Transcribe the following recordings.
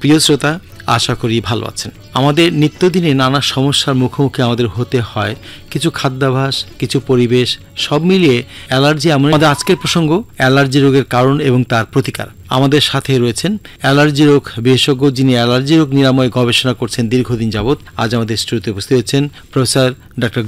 প্রিয় শ্রোতা আশা করি ভালো আছেন আমাদের নিত্যদিনে নানা সমস্যার মুখোমুখি আমাদের হতে হয় কিছু খাদ্যাভাস কিছু পরিবেশ সব মিলিয়ে অ্যালার্জি এমন আমাদের আজকের প্রসঙ্গ অ্যালার্জি রোগের কারণ এবং তার প্রতিকার আমাদের সাথে রয়েছেন অ্যালার্জি রোগ বিশেষজ্ঞ যিনি অ্যালার্জি রোগ নিরাময় গবেষণা করছেন দীর্ঘদিন যাবৎ আজ আমাদের স্টুডিওতে উপস্থিত হয়েছেন প্রফেসর ডক্টর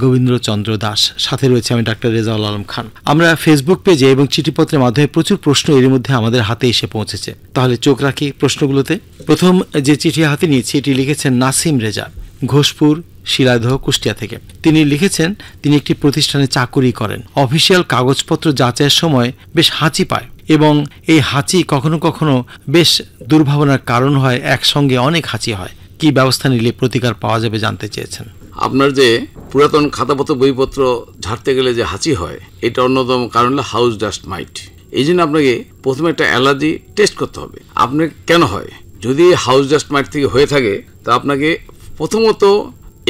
চন্দ্র দাস সাথে রয়েছে আমি ডক্টর রেজাউল আলম খান আমরা ফেসবুক পেজে এবং চিঠিপত্রের মাধ্যমে প্রচুর প্রশ্ন এর মধ্যে আমাদের হাতে এসে পৌঁছেছে তাহলে চোখ রাখি প্রশ্নগুলোতে প্রথম প্রথম যে চিঠি হাতে নিয়েছি এটি লিখেছেন নাসিম রেজা ঘোষপুর শিলাদহ কুষ্টিয়া থেকে তিনি লিখেছেন তিনি একটি প্রতিষ্ঠানে চাকুরি করেন অফিসিয়াল কাগজপত্র যাচাইয়ের সময় বেশ হাঁচি পায় এবং এই হাঁচি কখনো কখনো বেশ দুর্ভাবনার কারণ হয় একসঙ্গে অনেক হাঁচি হয় কি ব্যবস্থা নিলে প্রতিকার পাওয়া যাবে জানতে চেয়েছেন আপনার যে পুরাতন খাতাপত্র বইপত্র ঝাড়তে গেলে যে হাঁচি হয় এটা অন্যতম কারণ হলো হাউস ডাস্ট মাইট এই জন্য আপনাকে প্রথমে একটা অ্যালার্জি টেস্ট করতে হবে আপনার কেন হয় যদি হাউস ডাস্ট মাইট থেকে হয়ে থাকে তা আপনাকে প্রথমত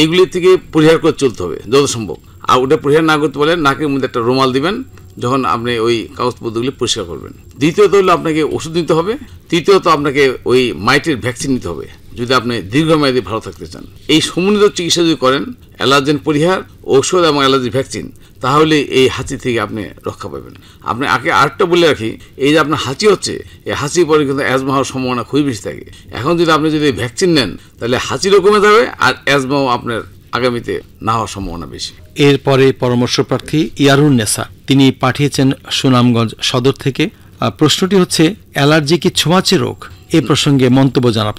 এগুলি থেকে পরিহার করে চলতে হবে যত সম্ভব আর ওটা পরিহার না করতে পারলে নাকের মধ্যে একটা রুমাল দিবেন যখন আপনি ওই কাগজপত্রগুলি পরিষ্কার করবেন দ্বিতীয়ত হলো আপনাকে ওষুধ নিতে হবে তৃতীয়ত আপনাকে ওই মাইটের ভ্যাকসিন নিতে হবে যদি আপনি দীর্ঘমেয়াদী ভালো থাকতে চান এই সমন্বিত চিকিৎসা যদি করেন অ্যালার্জেন পরিহার ঔষধ এবং অ্যালার্জি ভ্যাকসিন তাহলে এই হাঁচি থেকে আপনি রক্ষা পাবেন আপনি আগে আরেকটা বলে রাখি এই যে আপনার হাঁচি হচ্ছে এই হাঁচির পরে কিন্তু অ্যাজমা হওয়ার সম্ভাবনা খুবই বেশি থাকে এখন যদি আপনি যদি ভ্যাকসিন নেন তাহলে হাঁচিরও কমে যাবে আর অ্যাজমাও আপনার আগামীতে না হওয়ার সম্ভাবনা বেশি এরপরে পরামর্শ প্রার্থী ইয়ারুন নেসা তিনি পাঠিয়েছেন সুনামগঞ্জ সদর থেকে প্রশ্নটি হচ্ছে অ্যালার্জি কি ছোঁয়াচে রোগ এ প্রসঙ্গে মন্তব্য জানা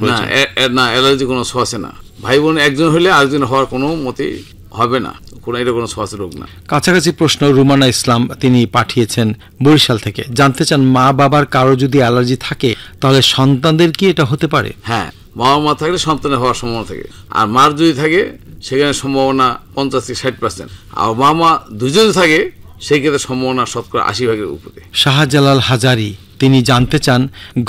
না অ্যালার্জি কোনো ছোঁয়াচে না ভাই বোন একজন হলে আরেকজন হওয়ার কোনো মতেই হবে না কোনো এটা কোনো সহজ রোগ না কাছাকাছি প্রশ্ন রুমানা ইসলাম তিনি পাঠিয়েছেন বরিশাল থেকে জানতে চান মা বাবার কারো যদি অ্যালার্জি থাকে তাহলে সন্তানদের কি এটা হতে পারে হ্যাঁ বাবা মা থাকলে সন্তানের হওয়ার সম্ভাবনা থাকে আর মার যদি থাকে সেখানে সম্ভাবনা পঞ্চাশ থেকে ষাট পার্সেন্ট আর মা দুজন থাকে সেই ক্ষেত্রে সম্ভাবনা শতকরা আশি ভাগের উপরে শাহজালাল হাজারি তিনি জানতে চান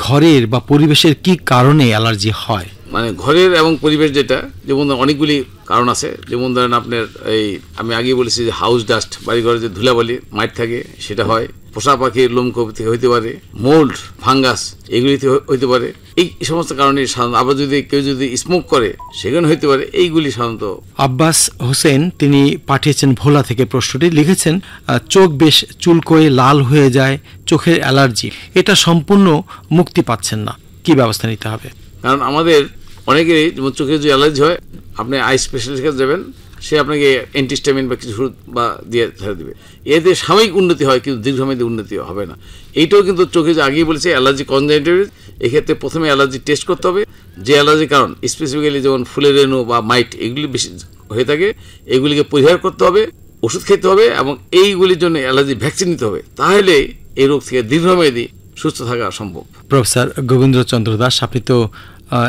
ঘরের বা পরিবেশের কি কারণে অ্যালার্জি হয় মানে ঘরের এবং পরিবেশ যেটা যেমন অনেকগুলি কারণ আছে যেমন ধরেন আপনার এই আমি আগেই বলেছি যে হাউস ডাস্ট বাড়িঘরে যে ধুলাবালি মাইট থাকে সেটা হয় পোষা পাখির লোমকপতি হইতে পারে মোল্ড ফাঙ্গাস এগুলিতে হইতে পারে এই সমস্ত কারণে আবার যদি কেউ যদি স্মোক করে সেখানে হইতে পারে এইগুলি সাধারণত আব্বাস হোসেন তিনি পাঠিয়েছেন ভোলা থেকে প্রশ্নটি লিখেছেন চোখ বেশ চুলকোয়ে লাল হয়ে যায় চোখের অ্যালার্জি এটা সম্পূর্ণ মুক্তি পাচ্ছেন না কি ব্যবস্থা নিতে হবে কারণ আমাদের অনেকেরই চোখে যে অ্যালার্জি হয় আপনি আই স্পেশালিস্টের যাবেন সে আপনাকে অ্যান্টিস্টামিন বা কিছু বা দিয়ে ছেড়ে দেবে এতে সাময়িক উন্নতি হয় কিন্তু দীর্ঘমেয়াদী উন্নতি হবে না এইটাও কিন্তু চোখে যে আগেই বলেছে অ্যালার্জি কনজেন্টেটিভ এক্ষেত্রে প্রথমে অ্যালার্জি টেস্ট করতে হবে যে অ্যালার্জির কারণ স্পেসিফিক্যালি যেমন ফুলের রেণু বা মাইট এগুলি বেশি হয়ে থাকে এগুলিকে পরিহার করতে হবে ওষুধ খেতে হবে এবং এইগুলির জন্য অ্যালার্জি ভ্যাকসিন নিতে হবে তাহলে এই রোগ থেকে দীর্ঘমেয়াদী সুস্থ থাকা সম্ভব প্রফেসর চন্দ্র দাস আপনি তো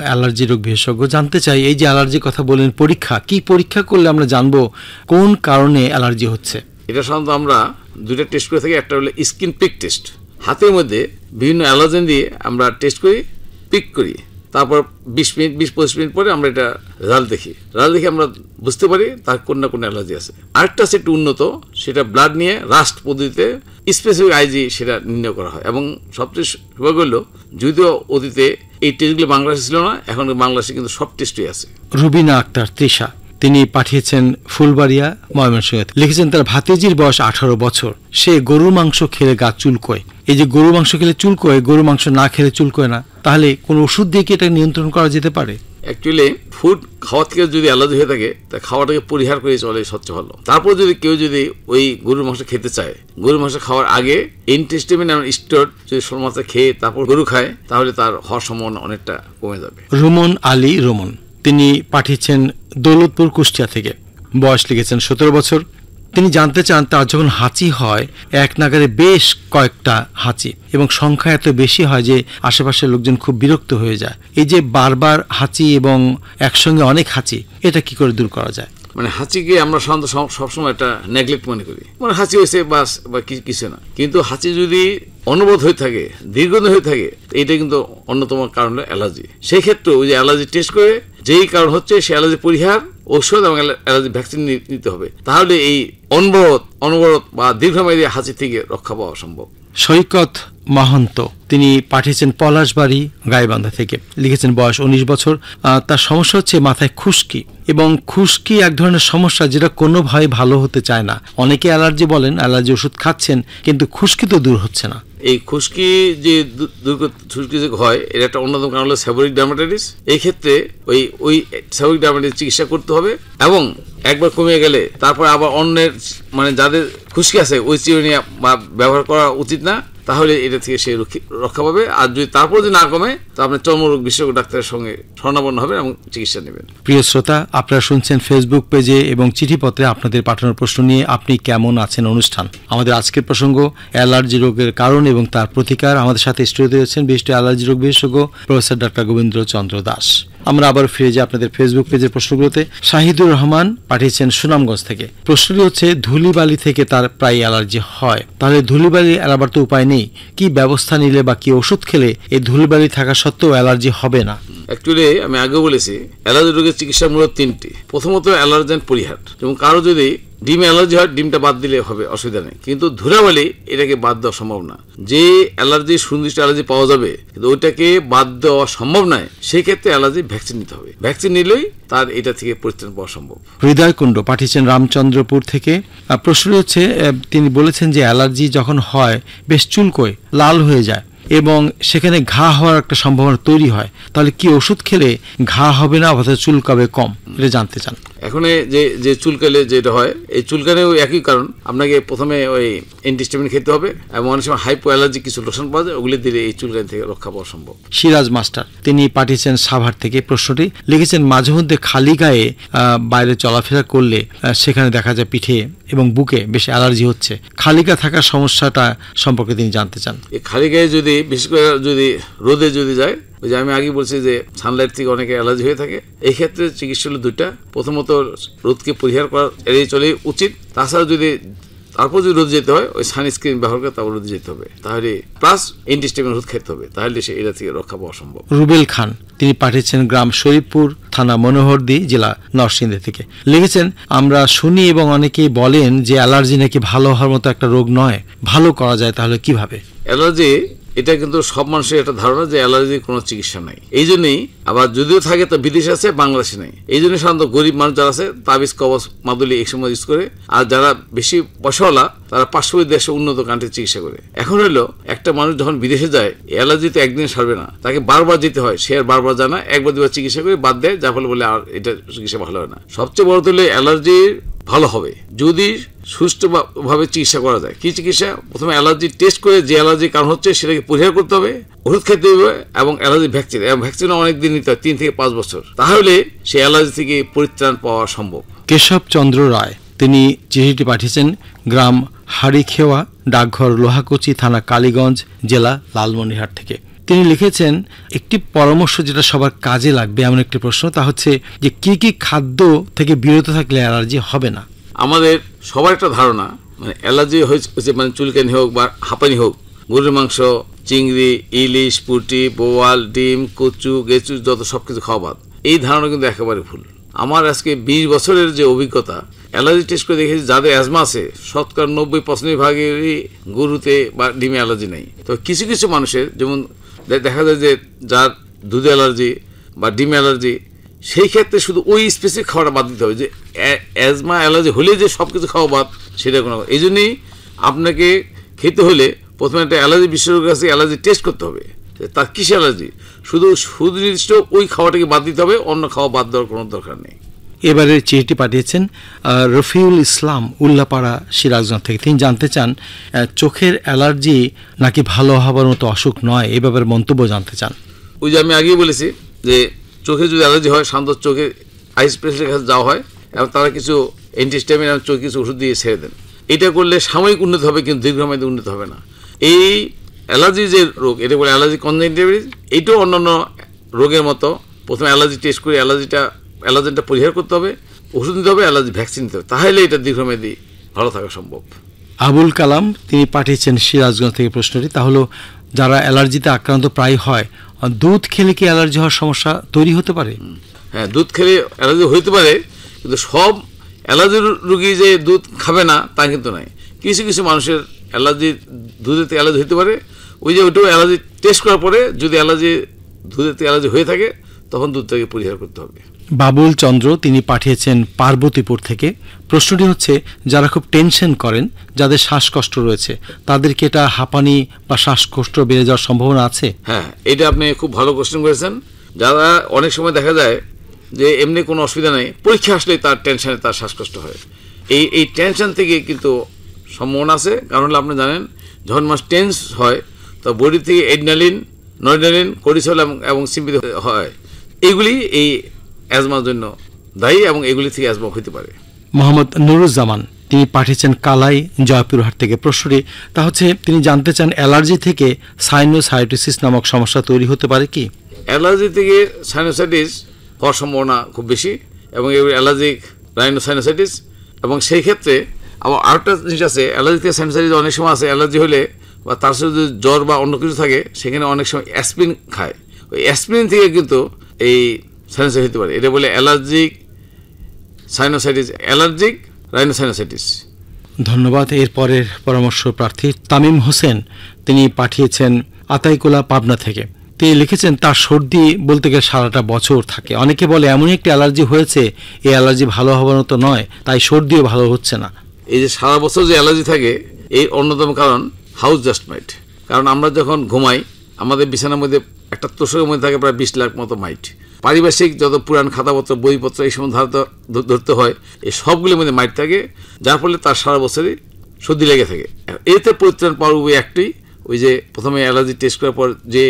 অ্যালার্জি রোগ বিশেষজ্ঞ জানতে চাই এই যে অ্যালার্জির কথা বলেন পরীক্ষা কি পরীক্ষা করলে আমরা জানবো কোন কারণে অ্যালার্জি হচ্ছে এটা সাধারণত আমরা দুইটা টেস্ট করে থাকি একটা হলো স্কিন পিক টেস্ট হাতের মধ্যে বিভিন্ন অ্যালার্জেন দিয়ে আমরা টেস্ট করি পিক করি তারপর বিশ মিনিট বিশ পঁচিশ মিনিট পরে আমরা এটা রাল দেখি রাল দেখে আমরা বুঝতে পারি তার কোন না কোন অ্যালার্জি আছে আরেকটা সেট উন্নত সেটা ব্লাড নিয়ে রাস্ট পদ্ধতিতে স্পেসিফিক আইজি সেটা নির্ণয় করা হয় এবং সবচেয়ে সৌভাগ্য হলো যদিও অতীতে এই টেস্টগুলো বাংলাদেশে ছিল না এখন বাংলাদেশে কিন্তু সব টেস্টই আছে রুবিনা আক্তার তৃষা তিনি পাঠিয়েছেন ফুলবাড়িয়া ময়মনসিংহ লিখেছেন তার ভাতিজির বয়স আঠারো বছর সে গরুর মাংস খেলে গা চুলকোয় এই যে গরুর মাংস খেলে চুলকোয় গরুর মাংস না খেলে চুলকোয় না তাহলে কোনো ওষুধ দিয়ে কি এটা নিয়ন্ত্রণ করা যেতে পারে অ্যাকচুয়ালি ফুড খাওয়া থেকে যদি অ্যালার্জি হয়ে থাকে তা খাওয়াটাকে পরিহার করে চলে সবচেয়ে ভালো তারপর যদি কেউ যদি ওই গরুর মাংস খেতে চায় গরুর মাংস খাওয়ার আগে ইন্টেস্টিমেন্ট এবং স্টোর যদি সরমাত্রা খেয়ে তারপর গরু খায় তাহলে তার হওয়ার সম্ভাবনা অনেকটা কমে যাবে রোমন আলী রোমন তিনি পাঠিয়েছেন দৌলতপুর কুষ্টিয়া থেকে বয়স লিখেছেন সতেরো বছর তিনি জানতে চান তার যখন হাঁচি হয় এক নাগারে বেশ কয়েকটা হাঁচি এবং সংখ্যা এত বেশি হয় যে আশেপাশের লোকজন খুব বিরক্ত হয়ে যায় এই যে বারবার হাঁচি এবং একসঙ্গে অনেক হাঁচি এটা কি করে দূর করা যায় মানে হাঁচিকে আমরা সাধারণত সবসময় একটা নেগলেক্ট মনে করি মানে হাঁচি হয়েছে বাস বা কিছু না কিন্তু হাঁচি যদি অনুবোধ হয়ে থাকে দীর্ঘদিন হয়ে থাকে এটা কিন্তু অন্যতম কারণ হলো অ্যালার্জি সেই ক্ষেত্রে ওই যে অ্যালার্জি টেস্ট করে যেই কারণ হচ্ছে সে অ্যালার্জি পরিহার ঔষধ এবং অ্যালার্জি ভ্যাকসিন নিতে হবে তাহলে এই অনবরত অনবরত বা দীর্ঘমেয়াদী হাঁচি থেকে রক্ষা পাওয়া সম্ভব সৈকত মাহন্ত তিনি পাঠিয়েছেন পলাশবাড়ি গাইবান্ধা থেকে লিখেছেন বয়স উনিশ বছর তার সমস্যা হচ্ছে মাথায় খুশকি এবং খুশকি এক ধরনের সমস্যা যেটা কোনোভাবে ভালো হতে চায় না অনেকে অ্যালার্জি বলেন অ্যালার্জি ওষুধ খাচ্ছেন কিন্তু খুশকি তো দূর হচ্ছে না এই খুশকি যে দূর খুশকি যে হয় এর একটা অন্যতম কারণ হলো স্যাবরিক ডার্মাটাইটিস এই ক্ষেত্রে ওই ওই স্যাবরিক ডার্মাটাইটিস চিকিৎসা করতে হবে এবং একবার কমে গেলে তারপর আবার অন্যের মানে যাদের খুশকি আছে ওই চিরুনি ব্যবহার করা উচিত না তাহলে এটা থেকে সে রক্ষা পাবে আর যদি তারপর যদি না কমে তো আপনি চর্মরোগ বিশেষজ্ঞ ডাক্তারের সঙ্গে স্বর্ণাবন্ন হবে এবং চিকিৎসা নেবেন প্রিয় শ্রোতা আপনারা শুনছেন ফেসবুক পেজে এবং চিঠিপত্রে আপনাদের পাঠানোর প্রশ্ন নিয়ে আপনি কেমন আছেন অনুষ্ঠান আমাদের আজকের প্রসঙ্গ অ্যালার্জি রোগের কারণ এবং তার প্রতিকার আমাদের সাথে স্টুডিওতে রয়েছেন বিশিষ্ট অ্যালার্জি রোগ বিশেষজ্ঞ প্রফেসর ডাক্তার গোবিন্দ্র চন্দ্র দাস আমরা আবার ফিরে যাই আপনাদের ফেসবুক পেজের প্রশ্নগুলোতে শাহিদুর রহমান পাঠিয়েছেন সুনামগঞ্জ থেকে প্রশ্নটি হচ্ছে ধুলিবালি থেকে তার প্রায় অ্যালার্জি হয় তাহলে ধুলিবালি এড়াবার তো উপায় নেই আমি কি ব্যবস্থা নিলে বা কি ওষুধ খেলে এই ধুলবালি থাকা সত্ত্বেও অ্যালার্জি হবে না অ্যাকচুয়ালি আমি আগে বলেছি অ্যালার্জি রোগের চিকিৎসা তিনটি প্রথমত অ্যালার্জেন পরিহার এবং কারো যদি ডিম অ্যালার্জি হয় ডিমটা বাদ দিলে হবে অসুবিধা নেই কিন্তু ধুলাবালি এটাকে বাদ দেওয়া সম্ভব না যে অ্যালার্জি সুনির্দিষ্ট অ্যালার্জি পাওয়া যাবে কিন্তু ওইটাকে বাদ দেওয়া সম্ভব নয় সেই ক্ষেত্রে অ্যালার্জি ভ্যাকসিন নিতে হবে ভ্যাকসিন নিলেই তার এটা থেকে পরিত্রাণ পাওয়া সম্ভব হৃদয়কুণ্ড পাঠিয়েছেন রামচন্দ্রপুর থেকে প্রশ্ন হচ্ছে তিনি বলেছেন যে অ্যালার্জি যখন হয় বেশ চুলকোয় লাল হয়ে যায় এবং সেখানে ঘা হওয়ার একটা সম্ভাবনা তৈরি হয় তাহলে কি ওষুধ খেলে ঘা হবে না অথবা চুলকাবে কম এটা জানতে চান এখন যে যে চুলকালে যেটা হয় এই চুলকালেও একই কারণ আপনাকে প্রথমে ওই অ্যান্টিস্টামিন খেতে হবে এবং অনেক সময় হাইপো অ্যালার্জি কিছু লোশন পাওয়া যায় ওগুলি দিলে এই চুলকানি থেকে রক্ষা পাওয়া সম্ভব সিরাজ মাস্টার তিনি পাঠিয়েছেন সাভার থেকে প্রশ্নটি লিখেছেন মাঝে মধ্যে খালি গায়ে বাইরে চলাফেরা করলে সেখানে দেখা যায় পিঠে এবং বুকে বেশি অ্যালার্জি হচ্ছে খালিগা থাকার সমস্যাটা সম্পর্কে তিনি জানতে চান এই খালি গায়ে যদি বিশেষ করে যদি রোদে যদি যায় ওই যে আমি আগে বলছি যে সানলাইট থেকে অনেকে অ্যালার্জি হয়ে থাকে এই ক্ষেত্রে চিকিৎসা হলো দুইটা প্রথমত রোদকে পরিহার করা এড়িয়ে চলে উচিত তাছাড়া যদি তারপর যদি রোদ যেতে হয় ওই সানস্ক্রিন ব্যবহার করে তারপর রোদে যেতে হবে তাহলে প্লাস এন্টিস্টেমিন রোদ খেতে হবে তাহলে সে এটা থেকে রক্ষা পাওয়া সম্ভব রুবেল খান তিনি পাঠিয়েছেন গ্রাম শরীফপুর থানা মনোহরদি জেলা নরসিংদী থেকে লিখেছেন আমরা শুনি এবং অনেকেই বলেন যে অ্যালার্জি নাকি ভালো হওয়ার মতো একটা রোগ নয় ভালো করা যায় তাহলে কিভাবে অ্যালার্জি এটা কিন্তু সব মানুষের একটা ধারণা যে অ্যালার্জির কোনো চিকিৎসা নাই এই জন্যই আবার যদিও থাকে তা বিদেশে আছে বাংলাদেশে নেই এই জন্য সাধারণত গরিব মানুষ যারা আছে তাবিজ কবচ মাদুলি এই সময় ইউজ করে আর যারা বেশি পয়সাওয়ালা তারা পার্শ্ববর্তী দেশে উন্নত কান্ট্রি চিকিৎসা করে এখন হলো একটা মানুষ যখন বিদেশে যায় অ্যালার্জি তো একদিন সারবে না তাকে বারবার যেতে হয় সে আর বারবার জানা একবার দুবার চিকিৎসা করে বাদ দেয় যা ফলে বলে আর এটা চিকিৎসা ভালো হয় না সবচেয়ে বড় তো অ্যালার্জির ভালো হবে যদি সুষ্ঠুভাবে চিকিৎসা করা যায় কী চিকিৎসা প্রথমে অ্যালার্জি টেস্ট করে যে অ্যালার্জির কারণ হচ্ছে সেটাকে পরিহার করতে হবে ওষুধ খেতে হবে এবং অ্যালার্জি ভ্যাকসিন এবং ভ্যাকসিন অনেক দিন নিতে হয় তিন থেকে পাঁচ বছর তাহলে সেই অ্যালার্জি থেকে পরিত্রাণ পাওয়া সম্ভব কেশব চন্দ্র রায় তিনি চিঠিটি পাঠিয়েছেন গ্রাম হাড়িখেওয়া ডাকঘর লোহাকুচি থানা কালীগঞ্জ জেলা লালমনিরহাট থেকে তিনি লিখেছেন একটি পরামর্শ যেটা সবার কাজে লাগবে এমন একটি প্রশ্ন তা হচ্ছে যে কি কি খাদ্য থেকে বিরত থাকলে অ্যালার্জি হবে না আমাদের সবার একটা ধারণা মানে অ্যালার্জি হয়েছে মানে চুলকানি হোক বা হাঁপানি হোক গরুর মাংস চিংড়ি ইলিশ পুটি বোয়াল ডিম কচু গেচু যত সব কিছু খাওয়া এই ধারণা কিন্তু একেবারে ভুল আমার আজকে বিশ বছরের যে অভিজ্ঞতা অ্যালার্জি টেস্ট করে দেখেছি যাদের অ্যাজমা আছে শতকরা নব্বই পঁচানব্বই ভাগেরই গরুতে বা ডিমে অ্যালার্জি নেই তো কিছু কিছু মানুষের যেমন দেখা যায় যে যার দুধ অ্যালার্জি বা ডিম অ্যালার্জি সেই ক্ষেত্রে শুধু ওই স্পেসিফিক খাওয়াটা বাদ দিতে হবে যে অ্যাজমা অ্যালার্জি হলে যে সব কিছু খাওয়া বাদ সেটা কোনো এই জন্যই আপনাকে খেতে হলে প্রথমে একটা অ্যালার্জি বিশেষজ্ঞের কাছে অ্যালার্জি টেস্ট করতে হবে তার কিসে অ্যালার্জি শুধু সুনির্দিষ্ট ওই খাওয়াটাকে বাদ দিতে হবে অন্য খাওয়া বাদ দেওয়ার কোনো দরকার নেই এবারে চিঠিটি পাঠিয়েছেন রফিউল ইসলাম উল্লাপাড়া সিরাজগঞ্জ থেকে তিনি জানতে চান চোখের অ্যালার্জি নাকি ভালো হবার মতো অসুখ নয় এ ব্যাপারে মন্তব্য জানতে চান ওই যে আমি আগেই বলেছি যে চোখে যদি অ্যালার্জি হয় শান্ত চোখে আইস প্রেসের কাছে যাওয়া হয় এবং তারা কিছু অ্যান্টিস্টামিন এবং কিছু ওষুধ দিয়ে ছেড়ে দেন এটা করলে সাময়িক উন্নত হবে কিন্তু দীর্ঘমেয়াদী উন্নত হবে না এই অ্যালার্জি যে রোগ এটা বলে অ্যালার্জি কনজেন্টিভিটিস এইটাও অন্যান্য রোগের মতো প্রথমে অ্যালার্জি টেস্ট করে অ্যালার্জিটা অ্যালার্জেনটা পরিহার করতে হবে ওষুধ নিতে হবে অ্যালার্জি ভ্যাকসিন নিতে হবে তাহলে এটা দীর্ঘমেয়াদী ভালো থাকা সম্ভব আবুল কালাম তিনি পাঠিয়েছেন সিরাজগঞ্জ থেকে প্রশ্নটি তাহলে যারা অ্যালার্জিতে আক্রান্ত প্রায় হয় দুধ খেলে কি অ্যালার্জি হওয়ার সমস্যা তৈরি হতে পারে হ্যাঁ দুধ খেলে অ্যালার্জি হইতে পারে কিন্তু সব অ্যালার্জি রুগী যে দুধ খাবে না তা কিন্তু নয় কিছু কিছু মানুষের অ্যালার্জি দুধেতে অ্যালার্জি হতে পারে ওই যে ওইটাও অ্যালার্জি টেস্ট করার পরে যদি অ্যালার্জি দুধেতে অ্যালার্জি হয়ে থাকে তখন দুধটাকে পরিহার করতে হবে বাবুল চন্দ্র তিনি পাঠিয়েছেন পার্বতীপুর থেকে প্রশ্নটি হচ্ছে যারা খুব টেনশন করেন যাদের শ্বাসকষ্ট রয়েছে তাদেরকে এটা হাঁপানি বা শ্বাসকষ্ট বেড়ে যাওয়ার সম্ভাবনা আছে হ্যাঁ এটা আপনি খুব ভালো কোশ্চেন করেছেন যারা অনেক সময় দেখা যায় যে এমনি কোনো অসুবিধা নেই পরীক্ষা আসলেই তার টেনশনে তার শ্বাসকষ্ট হয় এই এই টেনশন থেকে কিন্তু সম্ভাবনা আছে কারণ হলো আপনি জানেন যখন মাস টেন্স হয় তো বডি থেকে এডনালিন নয়ডালিন করিসল এবং সিম্পিত হয় এইগুলি এই অ্যাজমার জন্য দায়ী এবং এগুলি থেকে অ্যাজমা হতে পারে মোহাম্মদ নুরুজ্জামান তিনি পাঠিয়েছেন কালাই জয়পুরহাট থেকে প্রশ্নটি তা হচ্ছে তিনি জানতে চান অ্যালার্জি থেকে সাইনোসাইটিস নামক সমস্যা তৈরি হতে পারে কি অ্যালার্জি থেকে সাইনোসাইটিস হওয়ার সম্ভাবনা খুব বেশি এবং এগুলি অ্যালার্জিক রাইনোসাইনোসাইটিস এবং সেই ক্ষেত্রে আবার আরেকটা জিনিস আছে অ্যালার্জি থেকে সাইনোসাইটিস অনেক সময় আছে অ্যালার্জি হলে বা তার সাথে যদি জ্বর বা অন্য কিছু থাকে সেখানে অনেক সময় অ্যাসপিন খায় ওই অ্যাসপিন থেকে কিন্তু এই সাইনোসাইটিস হতে পারে এটা বলে অ্যালার্জিক সাইনোসাইটিস অ্যালার্জিক রাইনোসাইনোসাইটিস ধন্যবাদ এরপরের পরামর্শ প্রার্থী তামিম হোসেন তিনি পাঠিয়েছেন আতাইকোলা পাবনা থেকে তিনি লিখেছেন তার সর্দি বলতে গেলে সারাটা বছর থাকে অনেকে বলে এমন একটি অ্যালার্জি হয়েছে এই অ্যালার্জি ভালো হবার মতো নয় তাই সর্দিও ভালো হচ্ছে না এই যে সারা বছর যে অ্যালার্জি থাকে এই অন্যতম কারণ হাউস জাস্ট মাইট কারণ আমরা যখন ঘুমাই আমাদের বিছানার মধ্যে একটা তোষকের মধ্যে থাকে প্রায় বিশ লাখ মতো মাইট পারিপার্শ্বিক যত পুরাণ খাতাপত্র বইপত্র এই সময় ধরতে হয় এই সবগুলির মধ্যে মাইট থাকে যার ফলে তার সারা বছরই সর্দি লেগে থাকে এতে পরিত্রাণ পাওয়ার উপায় একটি ওই যে প্রথমে অ্যালার্জি টেস্ট করার পর যে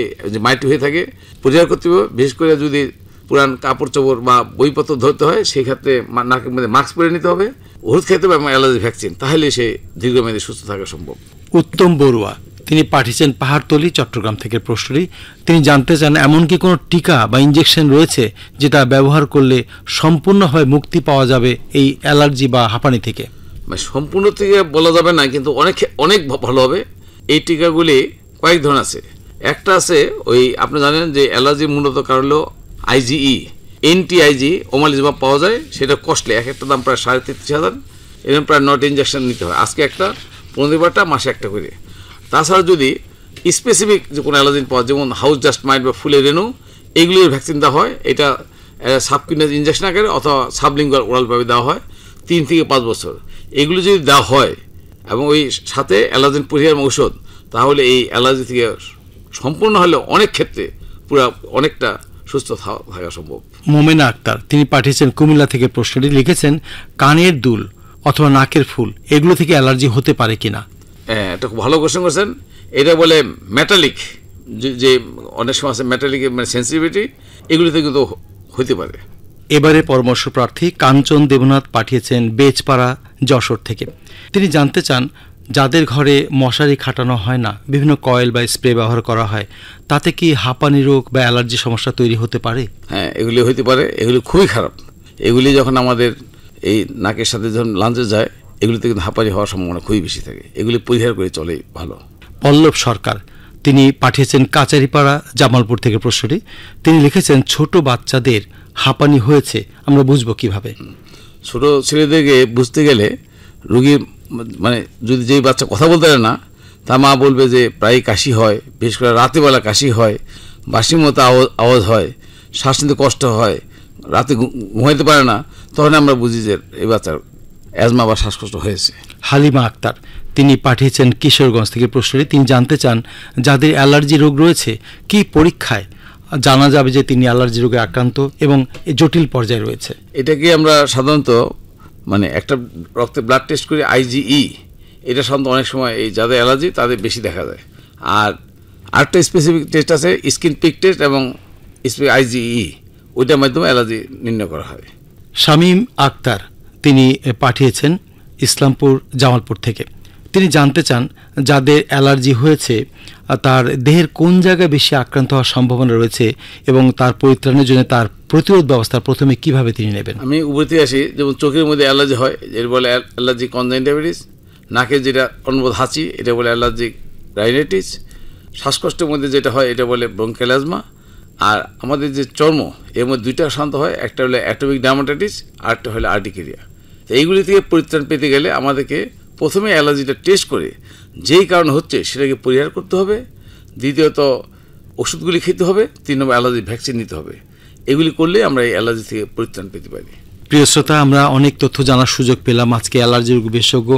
মাইট হয়ে থাকে পরিহার করতে হবে বিশেষ করে যদি পুরান কাপড় চোপড় বা বইপত্র ধরতে হয় সেই ক্ষেত্রে নাকের মধ্যে মাস্ক পরে নিতে হবে ওষুধ খেতে হবে এবং অ্যালার্জি ভ্যাকসিন তাহলে সে দীর্ঘমেয়াদী সুস্থ থাকা সম্ভব উত্তম বড়ুয়া তিনি পাঠিয়েছেন পাহাড়তলি চট্টগ্রাম থেকে প্রশ্নটি তিনি জানতে চান এমন কি কোনো টিকা বা ইঞ্জেকশন রয়েছে যেটা ব্যবহার করলে সম্পূর্ণভাবে মুক্তি পাওয়া যাবে এই অ্যালার্জি বা হাঁপানি থেকে মানে সম্পূর্ণ থেকে বলা যাবে না কিন্তু অনেক অনেক ভালো হবে এই টিকাগুলি কয়েক ধরনের আছে একটা আছে ওই আপনি জানেন যে অ্যালার্জি মূলত কারণ হলো আইজিই এনটিআইজি বা পাওয়া যায় সেটা কস্টলি এক একটা দাম প্রায় সাড়ে তেত্রিশ হাজার এরকম প্রায় নট ইঞ্জেকশন নিতে হয় আজকে একটা পনেরো বারটা মাসে একটা করে তাছাড়া যদি স্পেসিফিক যে কোনো অ্যালার্জিন পাওয়া যেমন হাউস ডাস্ট মাইট বা ফুলের রেনু এগুলির ভ্যাকসিন দেওয়া হয় এটা সাবকিউনাস ইঞ্জেকশন আকারে অথবা সাবলিঙ্গুয়াল ওরালভাবে দেওয়া হয় তিন থেকে পাঁচ বছর এগুলো যদি দেওয়া হয় এবং ওই সাথে অ্যালার্জিন পরিহার ঔষধ তাহলে এই অ্যালার্জি থেকে সম্পূর্ণ হলে অনেক ক্ষেত্রে পুরো অনেকটা সুস্থ থাকা সম্ভব মোমেনা আক্তার তিনি পাঠিয়েছেন কুমিল্লা থেকে প্রশ্নটি লিখেছেন কানের দুল অথবা নাকের ফুল এগুলো থেকে অ্যালার্জি হতে পারে কিনা হ্যাঁ এটা খুব ভালো কোশ্চেন করছেন এটা বলে মেটালিক যে অনেক সময় আছে মেটালিক মানে সেন্সিটিভিটি এগুলিতে কিন্তু হইতে পারে এবারে পরামর্শ প্রার্থী কাঞ্চন দেবনাথ পাঠিয়েছেন বেচপাড়া যশোর থেকে তিনি জানতে চান যাদের ঘরে মশারি খাটানো হয় না বিভিন্ন কয়েল বা স্প্রে ব্যবহার করা হয় তাতে কি হাঁপানি রোগ বা অ্যালার্জি সমস্যা তৈরি হতে পারে হ্যাঁ এগুলি হইতে পারে এগুলি খুবই খারাপ এগুলি যখন আমাদের এই নাকের সাথে যখন লাঞ্চে যায় এগুলিতে কিন্তু হাঁপাজি হওয়ার সম্ভাবনা খুবই বেশি থাকে এগুলি পরিহার করে চলে ভালো পল্লব সরকার তিনি পাঠিয়েছেন কাচারিপাড়া জামালপুর থেকে প্রশ্নটি তিনি লিখেছেন ছোট বাচ্চাদের হাঁপানি হয়েছে আমরা বুঝবো কিভাবে ছোট ছেলেদেরকে বুঝতে গেলে রুগী মানে যদি যেই বাচ্চা কথা বলতে পারে না তা মা বলবে যে প্রায় কাশি হয় বিশেষ করে রাতেবেলা কাশি হয় বাসির মতো আওয়াজ আওয়াজ হয় শ্বাস নিতে কষ্ট হয় রাতে ঘুমাইতে পারে না তখন আমরা বুঝি যে এই বাচ্চার অ্যাজমা বা শ্বাসকষ্ট হয়েছে হালিমা আক্তার তিনি পাঠিয়েছেন কিশোরগঞ্জ থেকে প্রশ্নটি তিনি জানতে চান যাদের অ্যালার্জি রোগ রয়েছে কি পরীক্ষায় জানা যাবে যে তিনি অ্যালার্জি রোগে আক্রান্ত এবং জটিল পর্যায়ে রয়েছে এটাকে আমরা সাধারণত মানে একটা রক্তে ব্লাড টেস্ট করি আইজিই e, এটা সাধারণত অনেক সময় এই যাদের অ্যালার্জি তাদের বেশি দেখা যায় আর আরেকটা স্পেসিফিক টেস্ট আছে স্কিন পিক টেস্ট এবং আইজিই e, ওইটার মাধ্যমে অ্যালার্জি নির্ণয় করা হয় শামীম আক্তার তিনি পাঠিয়েছেন ইসলামপুর জামালপুর থেকে তিনি জানতে চান যাদের অ্যালার্জি হয়েছে তার দেহের কোন জায়গায় বেশি আক্রান্ত হওয়ার সম্ভাবনা রয়েছে এবং তার পরিত্রাণের জন্য তার প্রতিরোধ ব্যবস্থা প্রথমে কিভাবে তিনি নেবেন আমি উপরতে আসি যেমন চোখের মধ্যে অ্যালার্জি হয় এর বলে অ্যালার্জি কনজেন্টাইটিস নাকে যেটা অনুবোধ হাঁচি এটা বলে অ্যালার্জি রাইনাইটিস শ্বাসকষ্টের মধ্যে যেটা হয় এটা বলে ব্রঙ্কেলাজমা আর আমাদের যে চর্ম এর মধ্যে দুইটা শান্ত হয় একটা হলো অ্যাটোমিক ডার্মাটাইটিস আরেকটা হলো আর্টিকেরিয়া তো এইগুলি থেকে পরিত্রাণ পেতে গেলে আমাদেরকে প্রথমে অ্যালার্জিটা টেস্ট করে যেই কারণ হচ্ছে সেটাকে পরিহার করতে হবে দ্বিতীয়ত ওষুধগুলি খেতে হবে তিন নম্বর অ্যালার্জি ভ্যাকসিন নিতে হবে এগুলি করলে আমরা এই অ্যালার্জি থেকে পরিত্রাণ পেতে পারি প্রিয় শ্রোতা আমরা অনেক তথ্য জানার সুযোগ পেলাম আজকে অ্যালার্জির বিশেষজ্ঞ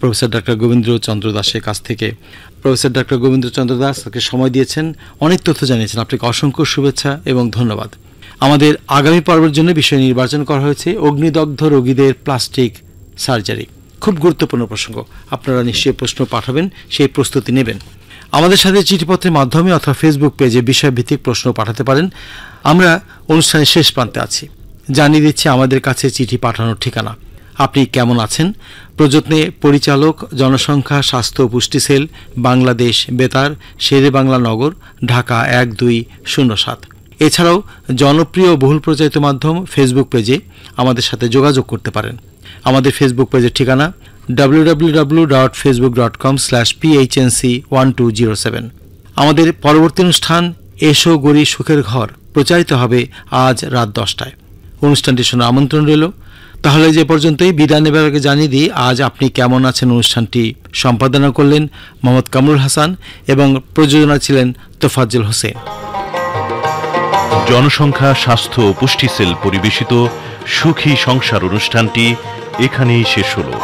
প্রফেসর ডাক্তার গোবিন্দ্র চন্দ্র দাসের কাছ থেকে প্রফেসর ডাক্তার গোবিন্দ্র চন্দ্র দাস তাকে সময় দিয়েছেন অনেক তথ্য জানিয়েছেন আপনাকে অসংখ্য শুভেচ্ছা এবং ধন্যবাদ আমাদের আগামী পর্বের জন্য বিষয় নির্বাচন করা হয়েছে অগ্নিদগ্ধ রোগীদের প্লাস্টিক সার্জারি খুব গুরুত্বপূর্ণ প্রসঙ্গ আপনারা নিশ্চয়ই প্রশ্ন পাঠাবেন সেই প্রস্তুতি নেবেন আমাদের সাথে চিঠিপত্রের মাধ্যমে অথবা ফেসবুক পেজে বিষয়ভিত্তিক প্রশ্ন পাঠাতে পারেন আমরা অনুষ্ঠানের শেষ প্রান্তে আছি জানিয়ে দিচ্ছি আমাদের কাছে চিঠি পাঠানোর ঠিকানা আপনি কেমন আছেন প্রযত্নে পরিচালক জনসংখ্যা স্বাস্থ্য পুষ্টি সেল বাংলাদেশ বেতার শেরে বাংলা নগর ঢাকা এক দুই শূন্য সাত এছাড়াও জনপ্রিয় বহুল প্রচারিত মাধ্যম ফেসবুক পেজে আমাদের সাথে যোগাযোগ করতে পারেন আমাদের ফেসবুক পেজের ঠিকানা WWW dot Facebook dot com slash PHNC one two zero seven আমাদের পরবর্তী অনুষ্ঠান এসো গরি সুখের ঘর প্রচারিত হবে আজ রাত দশটায় অনুষ্ঠানটি শোনার আমন্ত্রণ রইল তাহলে যে পর্যন্তই বিদায় নেবার আগে জানিয়ে দিই আজ আপনি কেমন আছেন অনুষ্ঠানটি সম্পাদনা করলেন মোহাম্মদ কামরুল হাসান এবং প্রযোজনা ছিলেন তোফাজ্জুল হোসেন জনসংখ্যা স্বাস্থ্য ও সেল পরিবেশিত সুখী সংসার অনুষ্ঠানটি এখানেই শেষ হলো